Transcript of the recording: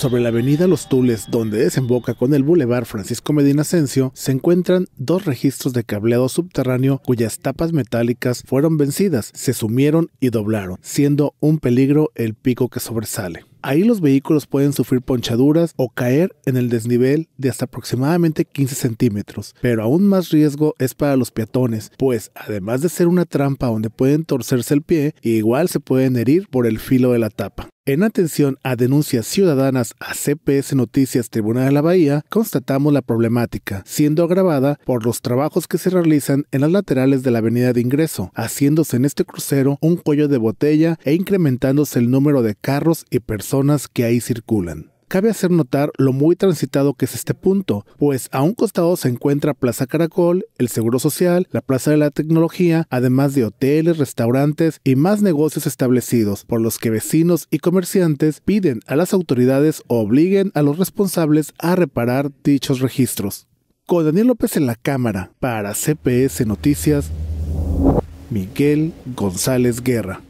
Sobre la avenida Los Tules, donde desemboca con el Boulevard Francisco Medina se encuentran dos registros de cableado subterráneo cuyas tapas metálicas fueron vencidas, se sumieron y doblaron, siendo un peligro el pico que sobresale. Ahí los vehículos pueden sufrir ponchaduras o caer en el desnivel de hasta aproximadamente 15 centímetros, pero aún más riesgo es para los peatones, pues además de ser una trampa donde pueden torcerse el pie, igual se pueden herir por el filo de la tapa. En atención a denuncias ciudadanas a CPS Noticias Tribunal de la Bahía, constatamos la problemática, siendo agravada por los trabajos que se realizan en las laterales de la avenida de ingreso, haciéndose en este crucero un cuello de botella e incrementándose el número de carros y personas que ahí circulan cabe hacer notar lo muy transitado que es este punto, pues a un costado se encuentra Plaza Caracol, el Seguro Social, la Plaza de la Tecnología, además de hoteles, restaurantes y más negocios establecidos, por los que vecinos y comerciantes piden a las autoridades o obliguen a los responsables a reparar dichos registros. Con Daniel López en la cámara, para CPS Noticias, Miguel González Guerra.